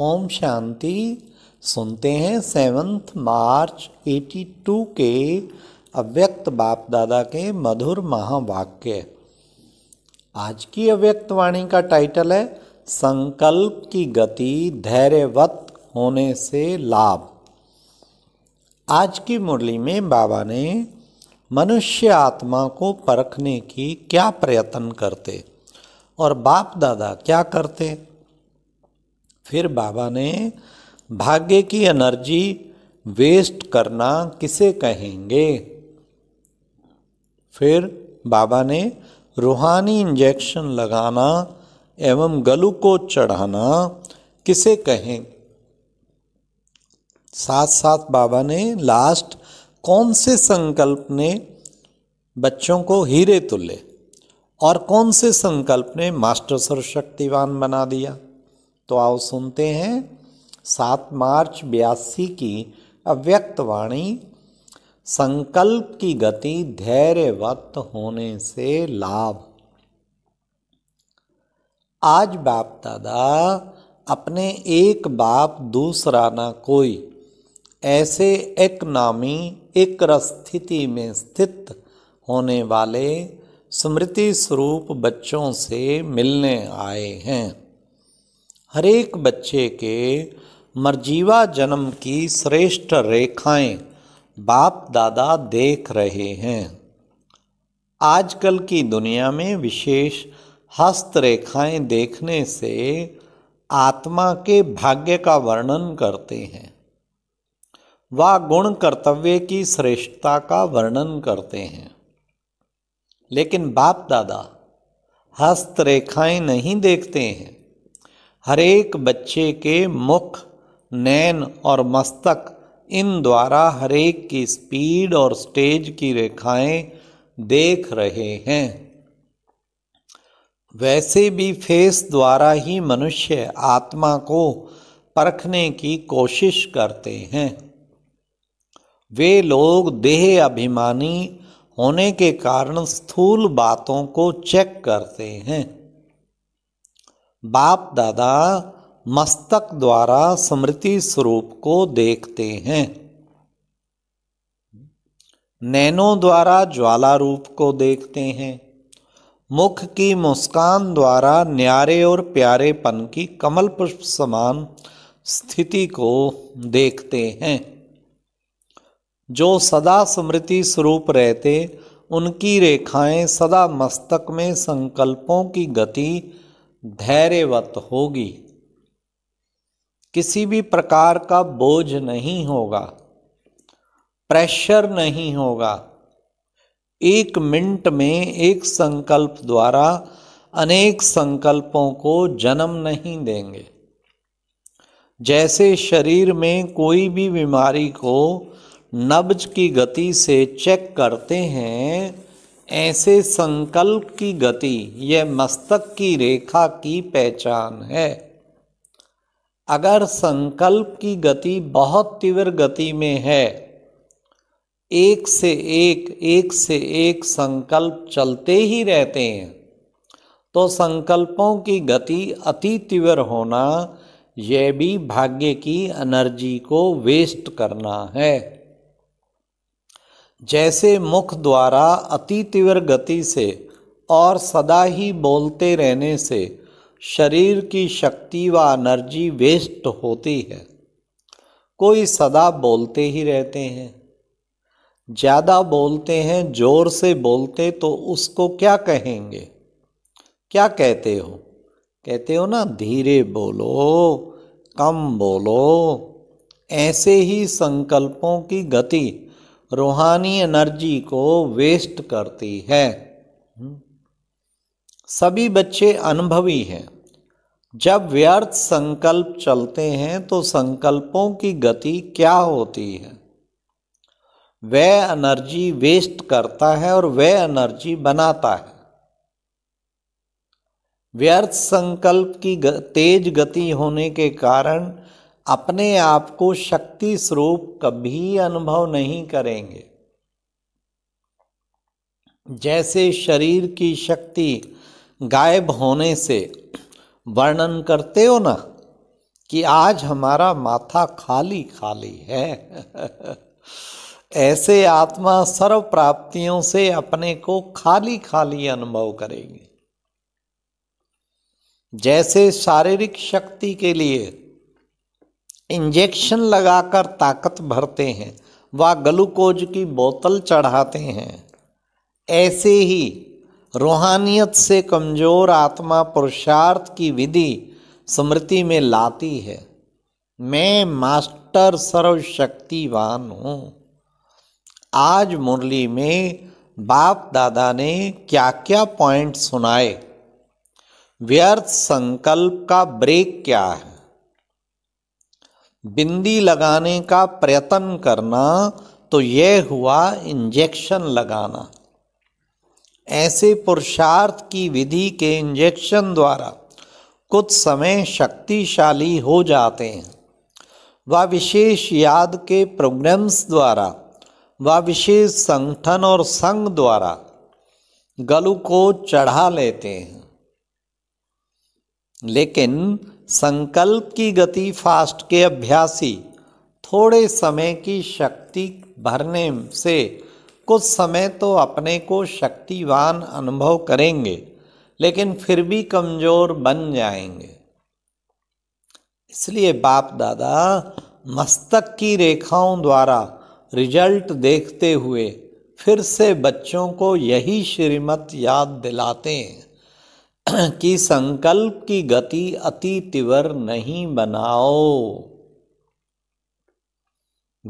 ओम शांति सुनते हैं seventh March 82 के अव्यक्त बाप दादा के मधुर महावाक्य आज की अव्यक्त वाणी का टाइटल है संकल्प की गति धैर्यवत होने से लाभ आज की मुरली में बाबा ने मनुष्य आत्मा को परखने की क्या प्रयत्न करते और बाप दादा क्या करते फिर बाबा ने भाग्य की एनर्जी वेस्ट करना किसे कहेंगे फिर बाबा ने रूहानी इंजेक्शन लगाना एवं गलू को चढ़ाना किसे कहें साथ साथ बाबा ने लास्ट कौन से संकल्प ने बच्चों को हीरे तुले और कौन से संकल्प ने मास्टर सर्वशक्तिवान बना दिया तो आओ सुनते हैं सात मार्च बयासी की अव्यक्त वाणी संकल्प की गति धैर्यवत होने से लाभ आज बाप दादा अपने एक बाप दूसरा ना कोई ऐसे एक नामी एक स्थिति में स्थित होने वाले स्मृति स्वरूप बच्चों से मिलने आए हैं हरेक बच्चे के मर्जीवा जन्म की श्रेष्ठ रेखाएं बाप दादा देख रहे हैं आजकल की दुनिया में विशेष हस्त रेखाएं देखने से आत्मा के भाग्य का वर्णन करते हैं व गुण कर्तव्य की श्रेष्ठता का वर्णन करते हैं लेकिन बाप दादा हस्त रेखाएं नहीं देखते हैं हरेक बच्चे के मुख नैन और मस्तक इन द्वारा हरेक की स्पीड और स्टेज की रेखाएं देख रहे हैं वैसे भी फेस द्वारा ही मनुष्य आत्मा को परखने की कोशिश करते हैं वे लोग देह अभिमानी होने के कारण स्थूल बातों को चेक करते हैं बाप दादा मस्तक द्वारा स्मृति स्वरूप को देखते हैं नैनों द्वारा ज्वाला रूप को देखते हैं मुख की मुस्कान द्वारा न्यारे और प्यारेपन की कमल पुष्प समान स्थिति को देखते हैं जो सदा स्मृति स्वरूप रहते उनकी रेखाएं सदा मस्तक में संकल्पों की गति धैर्यवत होगी किसी भी प्रकार का बोझ नहीं होगा प्रेशर नहीं होगा एक मिनट में एक संकल्प द्वारा अनेक संकल्पों को जन्म नहीं देंगे जैसे शरीर में कोई भी बीमारी को नब्ज की गति से चेक करते हैं ऐसे संकल्प की गति यह मस्तक की रेखा की पहचान है अगर संकल्प की गति बहुत तीव्र गति में है एक से एक एक से एक संकल्प चलते ही रहते हैं तो संकल्पों की गति अति तीव्र होना यह भी भाग्य की एनर्जी को वेस्ट करना है जैसे मुख द्वारा अति तीव्र गति से और सदा ही बोलते रहने से शरीर की शक्ति व एनर्जी वेस्ट होती है कोई सदा बोलते ही रहते हैं ज़्यादा बोलते हैं जोर से बोलते तो उसको क्या कहेंगे क्या कहते हो कहते हो ना धीरे बोलो कम बोलो ऐसे ही संकल्पों की गति रूहानी एनर्जी को वेस्ट करती है सभी बच्चे अनुभवी हैं जब व्यर्थ संकल्प चलते हैं तो संकल्पों की गति क्या होती है वह एनर्जी वेस्ट करता है और वह एनर्जी बनाता है व्यर्थ संकल्प की तेज गति होने के कारण अपने आप को शक्ति स्वरूप कभी अनुभव नहीं करेंगे जैसे शरीर की शक्ति गायब होने से वर्णन करते हो ना कि आज हमारा माथा खाली खाली है ऐसे आत्मा सर्व प्राप्तियों से अपने को खाली खाली अनुभव करेंगे जैसे शारीरिक शक्ति के लिए इंजेक्शन लगाकर ताकत भरते हैं व ग्लूकोज की बोतल चढ़ाते हैं ऐसे ही रूहानियत से कमज़ोर आत्मा पुरुषार्थ की विधि स्मृति में लाती है मैं मास्टर सर्वशक्तिवान हूँ आज मुरली में बाप दादा ने क्या क्या पॉइंट सुनाए व्यर्थ संकल्प का ब्रेक क्या है बिंदी लगाने का प्रयत्न करना तो यह हुआ इंजेक्शन लगाना ऐसे पुरुषार्थ की विधि के इंजेक्शन द्वारा कुछ समय शक्तिशाली हो जाते हैं व विशेष याद के प्रोग्राम्स द्वारा व विशेष संगठन और संघ द्वारा गलू को चढ़ा लेते हैं लेकिन संकल्प की गति फास्ट के अभ्यासी थोड़े समय की शक्ति भरने से कुछ समय तो अपने को शक्तिवान अनुभव करेंगे लेकिन फिर भी कमज़ोर बन जाएंगे इसलिए बाप दादा मस्तक की रेखाओं द्वारा रिजल्ट देखते हुए फिर से बच्चों को यही श्रीमत याद दिलाते हैं कि संकल्प की गति अति तीव्र नहीं बनाओ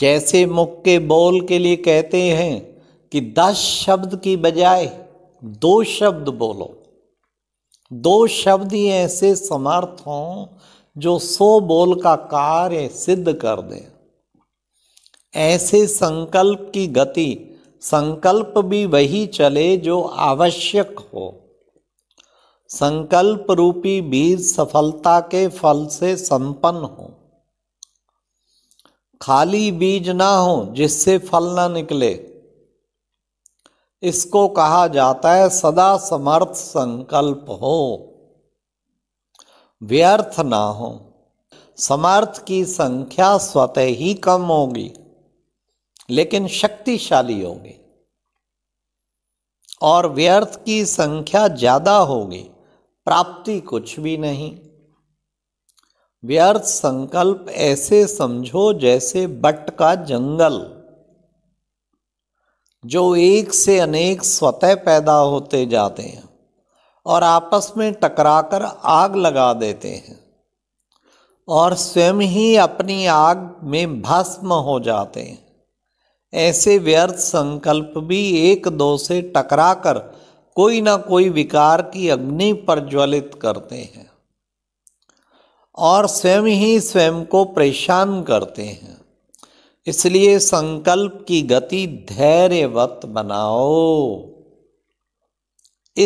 जैसे मुक्के बोल के लिए कहते हैं कि दस शब्द की बजाय दो शब्द बोलो दो शब्द ही ऐसे समर्थ हों जो सो बोल का कार्य सिद्ध कर दें ऐसे संकल्प की गति संकल्प भी वही चले जो आवश्यक हो संकल्प रूपी बीज सफलता के फल से संपन्न हो खाली बीज ना हो जिससे फल ना निकले इसको कहा जाता है सदा समर्थ संकल्प हो व्यर्थ ना हो समर्थ की संख्या स्वतः ही कम होगी लेकिन शक्तिशाली होगी और व्यर्थ की संख्या ज़्यादा होगी प्राप्ति कुछ भी नहीं व्यर्थ संकल्प ऐसे समझो जैसे बट का जंगल जो एक से अनेक स्वतः पैदा होते जाते हैं और आपस में टकराकर आग लगा देते हैं और स्वयं ही अपनी आग में भस्म हो जाते हैं ऐसे व्यर्थ संकल्प भी एक दो से टकराकर कर कोई ना कोई विकार की अग्नि प्रज्वलित करते हैं और स्वयं ही स्वयं को परेशान करते हैं इसलिए संकल्प की गति धैर्यवत बनाओ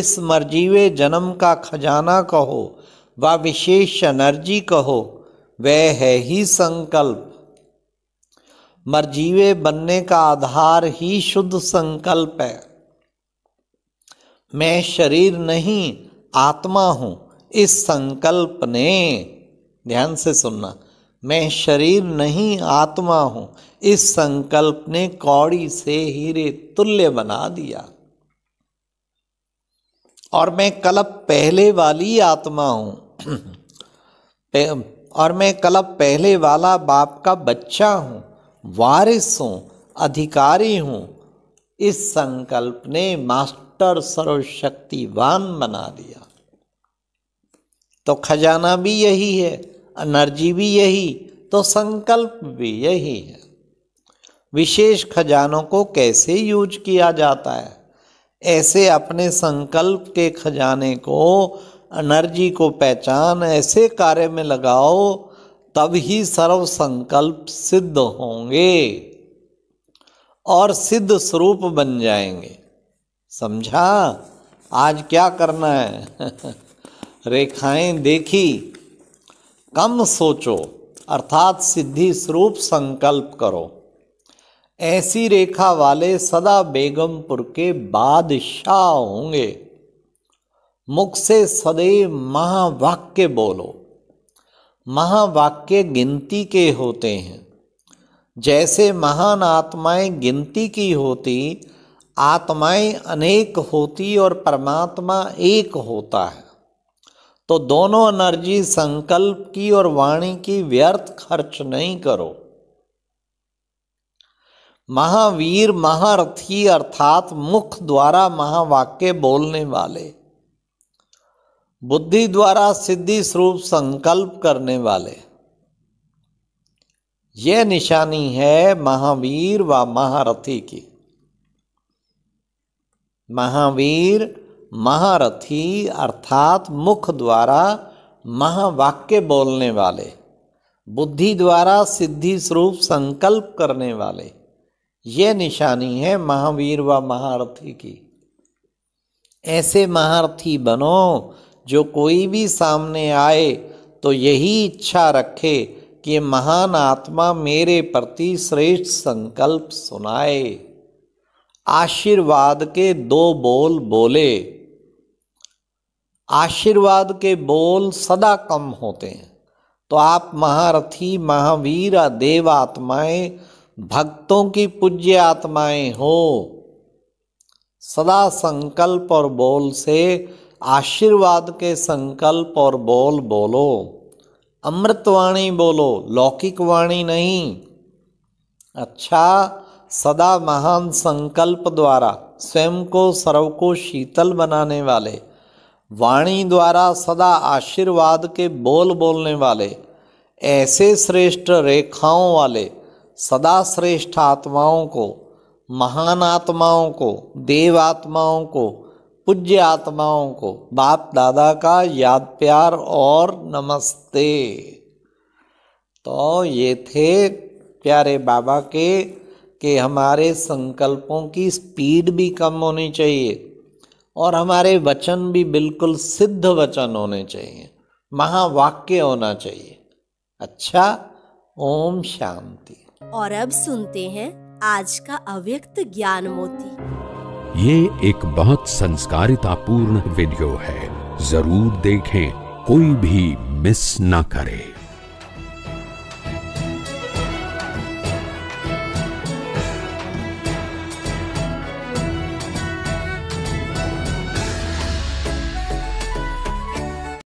इस मर्जीवे जन्म का खजाना कहो व विशेष एनर्जी कहो वह है ही संकल्प मर्जीवे बनने का आधार ही शुद्ध संकल्प है मैं शरीर नहीं आत्मा हूँ इस संकल्प ने ध्यान से सुनना मैं शरीर नहीं आत्मा हूँ इस संकल्प ने कौड़ी से हीरे तुल्य बना दिया और मैं कलप पहले वाली आत्मा हूँ और मैं कलप पहले वाला बाप का बच्चा हूँ वारिस हूँ अधिकारी हूँ इस संकल्प ने मास्टर डॉक्टर सर्वशक्तिवान बना दिया तो खजाना भी यही है एनर्जी भी यही तो संकल्प भी यही है विशेष खजानों को कैसे यूज किया जाता है ऐसे अपने संकल्प के खजाने को एनर्जी को पहचान ऐसे कार्य में लगाओ तब ही सर्व संकल्प सिद्ध होंगे और सिद्ध स्वरूप बन जाएंगे समझा आज क्या करना है रेखाएं देखी कम सोचो अर्थात सिद्धि स्वरूप संकल्प करो ऐसी रेखा वाले सदा बेगमपुर के बादशाह होंगे मुख से सदैव महावाक्य बोलो महावाक्य गिनती के होते हैं जैसे महान आत्माएं गिनती की होती आत्माएं अनेक होती और परमात्मा एक होता है तो दोनों एनर्जी संकल्प की और वाणी की व्यर्थ खर्च नहीं करो महावीर महारथी अर्थात मुख द्वारा महावाक्य बोलने वाले बुद्धि द्वारा सिद्धि स्वरूप संकल्प करने वाले यह निशानी है महावीर व महारथी की महावीर महारथी अर्थात मुख द्वारा महावाक्य बोलने वाले बुद्धि द्वारा सिद्धि स्वरूप संकल्प करने वाले ये निशानी है महावीर व महारथी की ऐसे महारथी बनो जो कोई भी सामने आए तो यही इच्छा रखे कि महान आत्मा मेरे प्रति श्रेष्ठ संकल्प सुनाए आशीर्वाद के दो बोल बोले आशीर्वाद के बोल सदा कम होते हैं तो आप महारथी महावीर देव आत्माएं भक्तों की पूज्य आत्माएं हो सदा संकल्प और बोल से आशीर्वाद के संकल्प और बोल बोलो अमृतवाणी बोलो लौकिक वाणी नहीं अच्छा सदा महान संकल्प द्वारा स्वयं को सर्व को शीतल बनाने वाले वाणी द्वारा सदा आशीर्वाद के बोल बोलने वाले ऐसे श्रेष्ठ रेखाओं वाले सदा श्रेष्ठ आत्माओं को महान आत्माओं को देव आत्माओं को पूज्य आत्माओं को बाप दादा का याद प्यार और नमस्ते तो ये थे प्यारे बाबा के कि हमारे संकल्पों की स्पीड भी कम होनी चाहिए और हमारे वचन भी बिल्कुल सिद्ध वचन होने चाहिए महावाक्य होना चाहिए अच्छा ओम शांति और अब सुनते हैं आज का अव्यक्त ज्ञान मोती ये एक बहुत संस्कारिता पूर्ण वीडियो है जरूर देखें कोई भी मिस ना करे